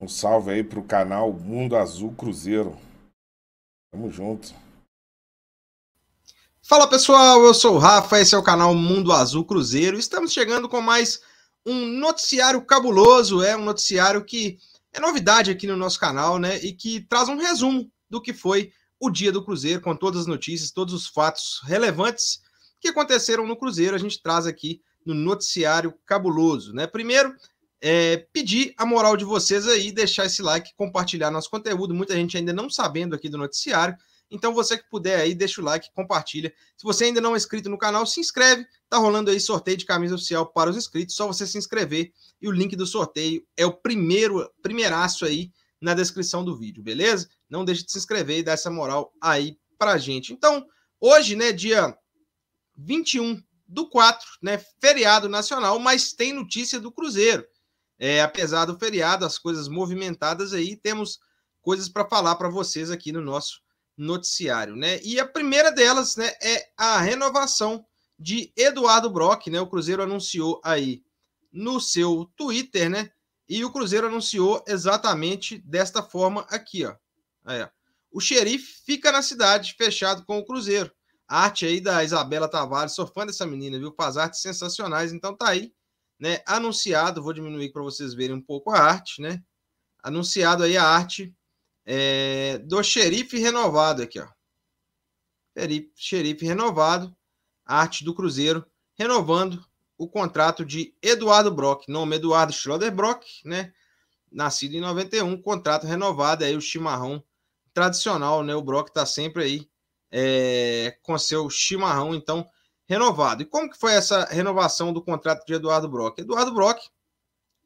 Um salve aí pro canal Mundo Azul Cruzeiro. Tamo junto. Fala pessoal, eu sou o Rafa, esse é o canal Mundo Azul Cruzeiro. Estamos chegando com mais um noticiário cabuloso, é um noticiário que é novidade aqui no nosso canal, né? E que traz um resumo do que foi o dia do Cruzeiro, com todas as notícias, todos os fatos relevantes que aconteceram no Cruzeiro, a gente traz aqui no noticiário cabuloso, né? Primeiro, é, pedir a moral de vocês aí, deixar esse like, compartilhar nosso conteúdo. Muita gente ainda não sabendo aqui do noticiário. Então, você que puder aí, deixa o like, compartilha. Se você ainda não é inscrito no canal, se inscreve. Tá rolando aí sorteio de camisa oficial para os inscritos. Só você se inscrever. E o link do sorteio é o primeiro, primeiraço aí na descrição do vídeo, beleza? Não deixe de se inscrever e dar essa moral aí pra gente. Então, hoje, né, dia 21 do 4, né, feriado nacional, mas tem notícia do Cruzeiro. É, apesar do feriado, as coisas movimentadas aí, temos coisas para falar para vocês aqui no nosso noticiário, né? E a primeira delas, né, é a renovação de Eduardo Brock, né? O Cruzeiro anunciou aí no seu Twitter, né? E o Cruzeiro anunciou exatamente desta forma aqui, ó. Aí, ó. O xerife fica na cidade, fechado com o Cruzeiro. A arte aí da Isabela Tavares, sou fã dessa menina, viu? Faz artes sensacionais, então tá aí né, anunciado, vou diminuir para vocês verem um pouco a arte, né? Anunciado aí a arte é, do xerife renovado aqui, ó. Xerife, xerife renovado, arte do Cruzeiro, renovando o contrato de Eduardo Brock, nome Eduardo Schroeder Brock, né? Nascido em 91, contrato renovado aí o chimarrão tradicional, né? O Brock tá sempre aí é, com seu chimarrão, então renovado. E como que foi essa renovação do contrato de Eduardo Brock? Eduardo Brock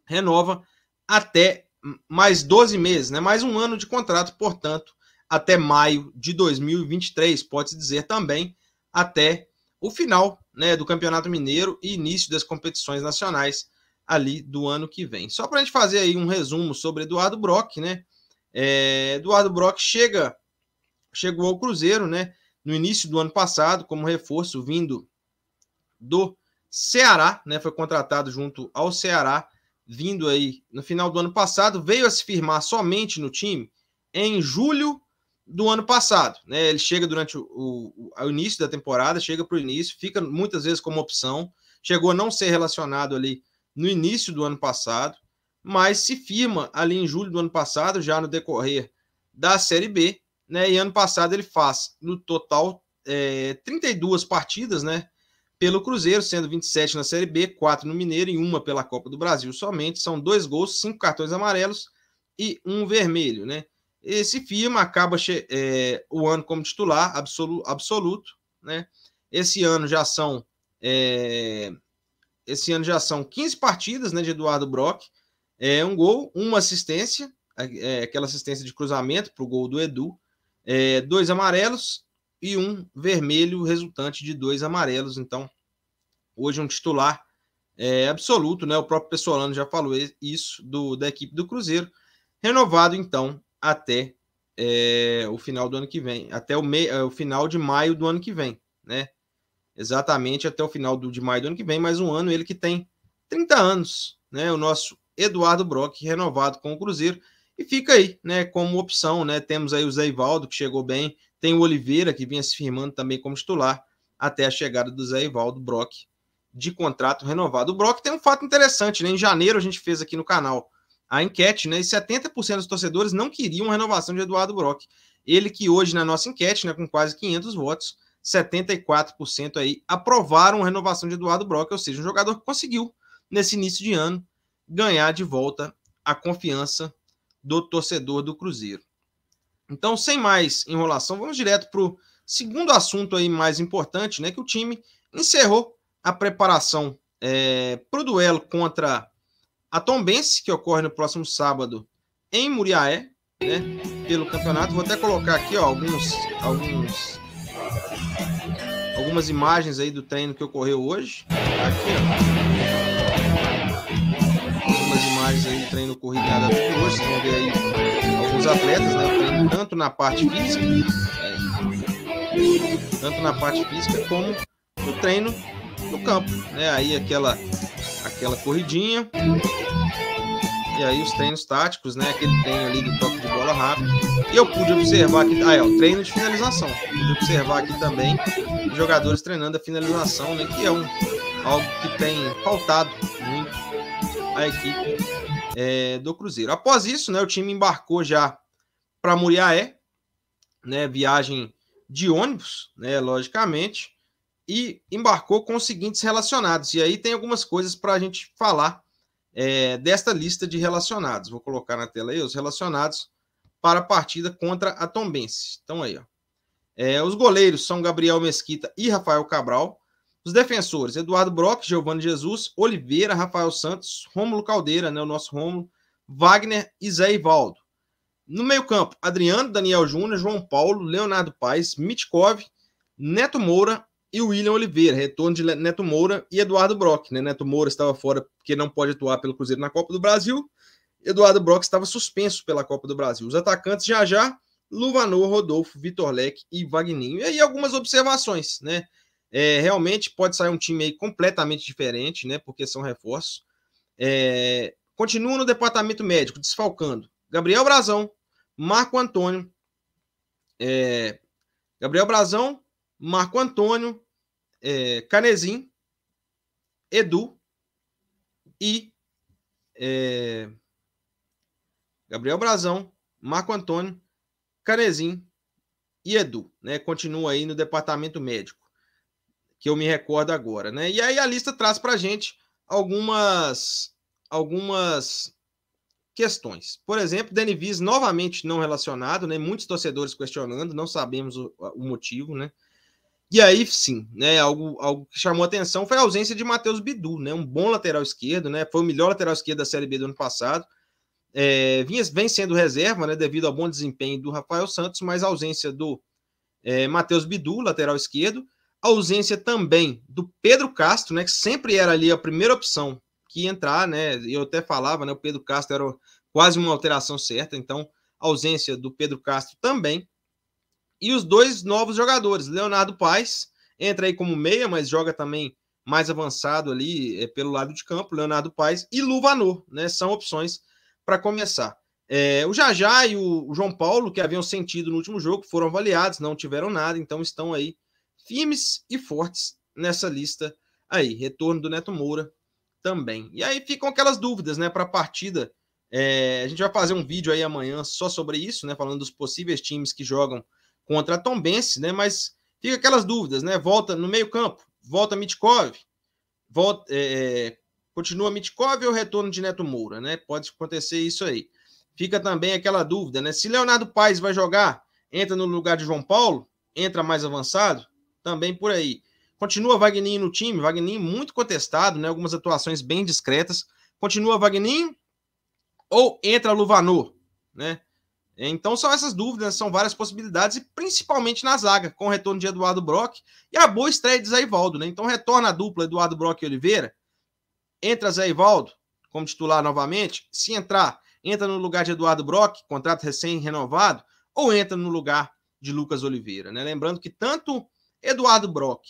renova até mais 12 meses, né? mais um ano de contrato, portanto, até maio de 2023, pode-se dizer também até o final né, do Campeonato Mineiro e início das competições nacionais ali do ano que vem. Só para a gente fazer aí um resumo sobre Eduardo Brock, né? É, Eduardo Brock chega, chegou ao Cruzeiro, né? No início do ano passado, como reforço vindo do Ceará, né? Foi contratado junto ao Ceará, vindo aí no final do ano passado, veio a se firmar somente no time em julho do ano passado, né? Ele chega durante o, o, o início da temporada, chega para o início, fica muitas vezes como opção, chegou a não ser relacionado ali no início do ano passado, mas se firma ali em julho do ano passado, já no decorrer da Série B, né? E ano passado ele faz no total é, eh, 32 partidas, né? pelo Cruzeiro, sendo 27 na Série B, 4 no Mineiro e uma pela Copa do Brasil somente. São dois gols, cinco cartões amarelos e um vermelho, né? Esse firma acaba é, o ano como titular absoluto, absoluto, né? Esse ano já são é, esse ano já são 15 partidas, né, de Eduardo Brock, é um gol, uma assistência, é, é aquela assistência de cruzamento para o gol do Edu, é, dois amarelos e um vermelho, resultante de dois amarelos. Então, hoje um titular é, absoluto, né? O próprio Pessoalano já falou isso do, da equipe do Cruzeiro. Renovado, então, até é, o final do ano que vem, até o, mei, é, o final de maio do ano que vem, né? Exatamente até o final do, de maio do ano que vem, mais um ano ele que tem 30 anos, né? O nosso Eduardo Brock, renovado com o Cruzeiro, e fica aí, né? Como opção, né? Temos aí o Zé Ivaldo, que chegou bem, tem o Oliveira, que vinha se firmando também como titular, até a chegada do Zé Ivaldo Brock, de contrato renovado. O Brock tem um fato interessante, né? Em janeiro a gente fez aqui no canal a enquete, né? E 70% dos torcedores não queriam a renovação de Eduardo Brock. Ele que hoje na nossa enquete, né, com quase 500 votos, 74% aí aprovaram a renovação de Eduardo Brock, ou seja, um jogador que conseguiu nesse início de ano ganhar de volta a confiança do torcedor do Cruzeiro. Então, sem mais enrolação, vamos direto para o segundo assunto aí mais importante, né? Que o time encerrou a preparação é, eh, para o duelo contra a Tombense, que ocorre no próximo sábado em Muriaé, né? Pelo campeonato. Vou até colocar aqui ó, alguns, alguns, algumas imagens aí do treino que ocorreu hoje. Aqui, ó. Algumas imagens aí do treino ocorrido hoje, vocês vão ver aí os atletas, né? tanto na parte física, né? tanto na parte física como no treino no campo, né? Aí aquela aquela corridinha e aí os treinos táticos, né? Aquele treino ali do toque de bola rápido. E eu pude observar aqui, ah, é o treino de finalização. pude observar aqui também os jogadores treinando a finalização, né? Que é um algo que tem faltado muito a equipe é, do Cruzeiro. Após isso, né, o time embarcou já para Muriaé, né, viagem de ônibus, né, logicamente, e embarcou com os seguintes relacionados. E aí tem algumas coisas para a gente falar é, desta lista de relacionados. Vou colocar na tela aí os relacionados para a partida contra a Tombense. Então aí, ó. É, os goleiros são Gabriel Mesquita e Rafael Cabral. Os defensores, Eduardo Brock, Giovanni Jesus, Oliveira, Rafael Santos, Rômulo Caldeira, né, o nosso Rômulo, Wagner e Zé Ivaldo. No meio-campo, Adriano, Daniel Júnior, João Paulo, Leonardo Paes, Mitkov, Neto Moura e William Oliveira. Retorno de Neto Moura e Eduardo Brock. Né? Neto Moura estava fora porque não pode atuar pelo Cruzeiro na Copa do Brasil. Eduardo Brock estava suspenso pela Copa do Brasil. Os atacantes já já, Luvanor, Rodolfo, Vitor Leque e Wagninho. E aí algumas observações, né? É, realmente pode sair um time aí completamente diferente, né? Porque são reforços. É, continua no departamento médico, desfalcando. Gabriel Brazão, Marco Antônio. É, Gabriel Brazão, Marco Antônio, é, Edu e. É, Gabriel Brazão, Marco Antônio, Canezim e Edu, né? Continua aí no departamento médico que eu me recordo agora, né? E aí a lista traz para a gente algumas, algumas questões. Por exemplo, Viz, novamente não relacionado, né? Muitos torcedores questionando, não sabemos o, o motivo, né? E aí, sim, né? Algo, algo que chamou atenção foi a ausência de Matheus Bidu, né? Um bom lateral esquerdo, né? Foi o melhor lateral esquerdo da Série B do ano passado. É, vinha, vem sendo reserva, né? Devido ao bom desempenho do Rafael Santos, mas a ausência do é, Matheus Bidu, lateral esquerdo, a ausência também do Pedro Castro, né, que sempre era ali a primeira opção que entrar, né? Eu até falava, né, o Pedro Castro era quase uma alteração certa, então ausência do Pedro Castro também. E os dois novos jogadores, Leonardo Paes, entra aí como meia, mas joga também mais avançado ali é, pelo lado de campo, Leonardo Paes e Luvanor, né? São opções para começar. É, o Jajá e o João Paulo, que haviam sentido no último jogo, foram avaliados, não tiveram nada, então estão aí firmes e fortes nessa lista aí. Retorno do Neto Moura também. E aí ficam aquelas dúvidas, né, para a partida. É, a gente vai fazer um vídeo aí amanhã só sobre isso, né, falando dos possíveis times que jogam contra a Tombense, né, mas fica aquelas dúvidas, né, volta no meio campo, volta Mitkov, volta, é, é, continua Mitkov ou retorno de Neto Moura, né, pode acontecer isso aí. Fica também aquela dúvida, né, se Leonardo Paes vai jogar, entra no lugar de João Paulo, entra mais avançado, também por aí. Continua Wagner no time, Wagner muito contestado, né? Algumas atuações bem discretas. Continua Wagner ou entra Luvanô, né? Então são essas dúvidas, são várias possibilidades, e principalmente na zaga, com o retorno de Eduardo Brock e a boa estreia de Zé Ivaldo, né? Então retorna a dupla Eduardo Brock e Oliveira, entra Zé Ivaldo como titular novamente, se entrar, entra no lugar de Eduardo Brock, contrato recém-renovado, ou entra no lugar de Lucas Oliveira, né? Lembrando que tanto Eduardo Brock,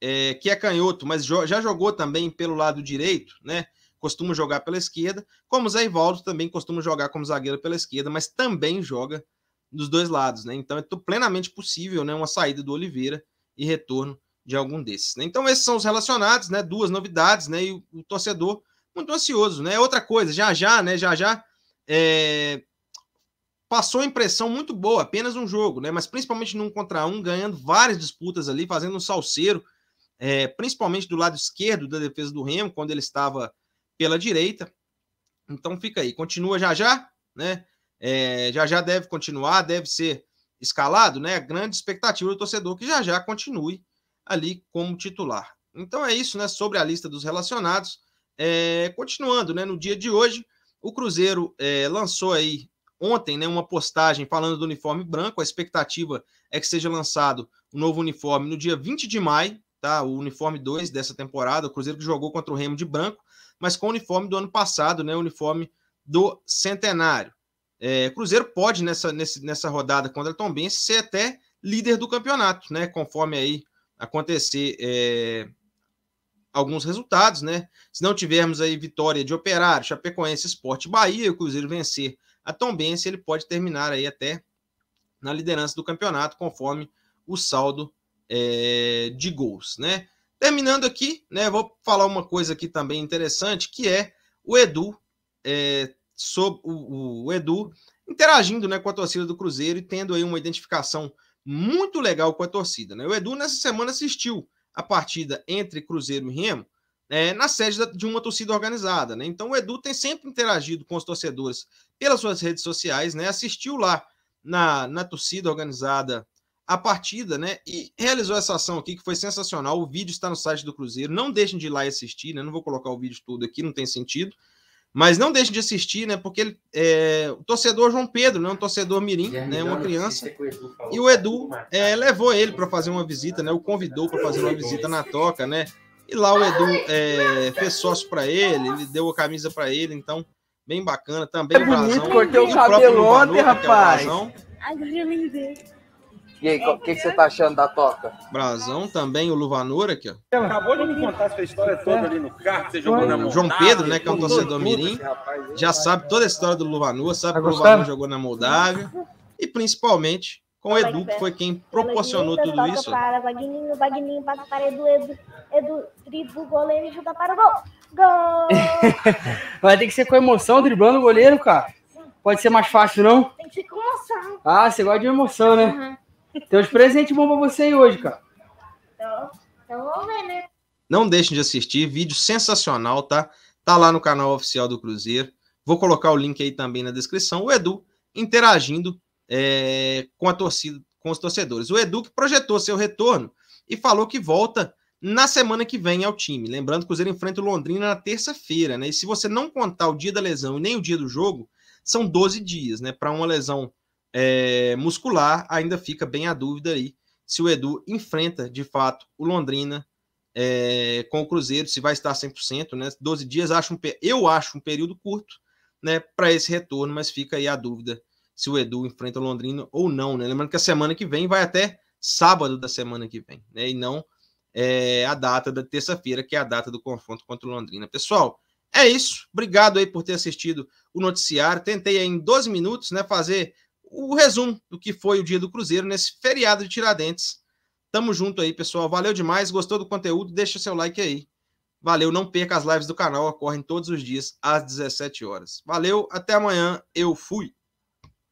é, que é canhoto, mas jo já jogou também pelo lado direito, né? Costuma jogar pela esquerda, como o Zé Ivaldo também costuma jogar como zagueiro pela esquerda, mas também joga dos dois lados, né? Então é plenamente possível, né, uma saída do Oliveira e retorno de algum desses. Né? Então esses são os relacionados, né? Duas novidades, né? E o, o torcedor muito ansioso, né? Outra coisa, já já, né? Já já é, passou a impressão muito boa, apenas um jogo, né? Mas principalmente num contra um, ganhando várias disputas ali, fazendo um salseiro, é, principalmente do lado esquerdo da defesa do Remo, quando ele estava pela direita. Então fica aí, continua já já, né? É, já já deve continuar, deve ser escalado, né? A grande expectativa do torcedor é que já já continue ali como titular. Então é isso, né? Sobre a lista dos relacionados. É, continuando, né? No dia de hoje, o Cruzeiro é, lançou aí ontem né, uma postagem falando do uniforme branco. A expectativa é que seja lançado o um novo uniforme no dia 20 de maio, tá? O uniforme 2 dessa temporada, o Cruzeiro que jogou contra o Remo de branco, mas com o uniforme do ano passado, né? O uniforme do centenário. É, Cruzeiro pode, nessa, nessa rodada contra o Tombense, ser até líder do campeonato, né? Conforme aí acontecer é, alguns resultados, né? Se não tivermos aí vitória de Operário, Chapecoense, Esporte Bahia e o Cruzeiro vencer a Tombense ele pode terminar aí até na liderança do campeonato, conforme o saldo é, de gols, né? Terminando aqui, né, vou falar uma coisa aqui também interessante, que é o Edu, é, sobre o, o, Edu interagindo né, com a torcida do Cruzeiro e tendo aí uma identificação muito legal com a torcida. Né? O Edu, nessa semana, assistiu a partida entre Cruzeiro e Remo é, na sede de uma torcida organizada. Né? Então o Edu tem sempre interagido com os torcedores pelas suas redes sociais, né? assistiu lá na, na torcida organizada a partida, né? E realizou essa ação aqui que foi sensacional. O vídeo está no site do Cruzeiro. Não deixem de ir lá e assistir, né? Não vou colocar o vídeo todo aqui, não tem sentido. Mas não deixem de assistir, né? Porque ele, é, o torcedor João Pedro, né? Um torcedor mirim, né? Uma criança. É e o Edu é, tá. levou ele para fazer uma visita, né? O convidou para fazer uma visita na toca, né? E lá o Edu é, fez sócio para ele, ele deu a camisa para ele, então bem bacana também. É bonito, Brazão, cortei o cabelo ontem, é rapaz. E aí, o que, que, você tá achando da toca? Brasão também, o Luvanor aqui, ó. Acabou de me contar essa história toda ali no carro, você jogou na Moldávia. João Pedro, né, que é um torcedor mirim, já sabe toda a história do Luvanor, sabe tá que o Luvanor jogou na Moldávia. E principalmente com o Edu, que foi quem proporcionou tudo isso. Para Vagninho, Vagninho passa para Edu, Edu, Edu dribla o goleiro e chuta para o gol. Gol! Vai ter que ser com emoção driblando o goleiro, cara. Pode ser mais fácil, não? Tem que ser com emoção. Ah, você gosta de emoção, né? Uhum. Tem uns presentes bons pra você aí hoje, cara. Então, então vamos ver, né? Não deixem de assistir, vídeo sensacional, tá? Tá lá no canal oficial do Cruzeiro. Vou colocar o link aí também na descrição. O Edu interagindo é, com a torcida, com os torcedores. O Edu que projetou seu retorno e falou que volta na semana que vem ao time. Lembrando que o Cruzeiro enfrenta o Londrina na terça-feira, né? E se você não contar o dia da lesão e nem o dia do jogo, são 12 dias, né? Para uma lesão é, muscular, ainda fica bem a dúvida aí se o Edu enfrenta de fato o Londrina é, com o Cruzeiro, se vai estar 100%, né? 12 dias, acho um, eu acho um período curto, né? Para esse retorno, mas fica aí a dúvida se o Edu enfrenta o Londrina ou não, né? Lembrando que a semana que vem vai até sábado da semana que vem, né? E não é, a data da terça-feira, que é a data do confronto contra o Londrina. Pessoal, é isso. Obrigado aí por ter assistido o noticiário. Tentei em 12 minutos, né, fazer o resumo do que foi o dia do Cruzeiro nesse feriado de Tiradentes. Tamo junto aí, pessoal. Valeu demais. Gostou do conteúdo? Deixa seu like aí. Valeu, não perca as lives do canal, ocorrem todos os dias às 17 horas. Valeu, até amanhã. Eu fui.